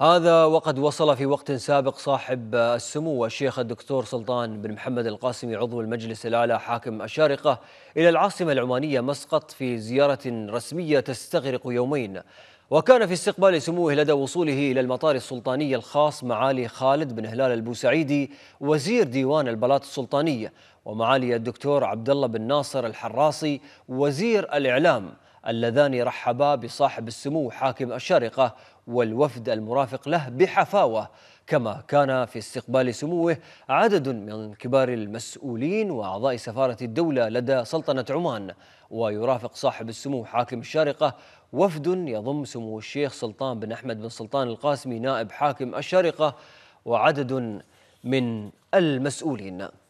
هذا وقد وصل في وقت سابق صاحب السمو الشيخ الدكتور سلطان بن محمد القاسمي عضو المجلس الأعلى حاكم الشارقة إلى العاصمة العمانية مسقط في زيارة رسمية تستغرق يومين وكان في استقبال سموه لدى وصوله إلى المطار السلطاني الخاص معالي خالد بن هلال البوسعيدي وزير ديوان البلاط السلطانية ومعالي الدكتور عبد الله بن ناصر الحراسي وزير الإعلام اللذان رحبا بصاحب السمو حاكم الشارقة والوفد المرافق له بحفاوة كما كان في استقبال سموه عدد من كبار المسؤولين وأعضاء سفارة الدولة لدى سلطنة عمان ويرافق صاحب السمو حاكم الشارقة وفد يضم سمو الشيخ سلطان بن أحمد بن سلطان القاسمي نائب حاكم الشارقة وعدد من المسؤولين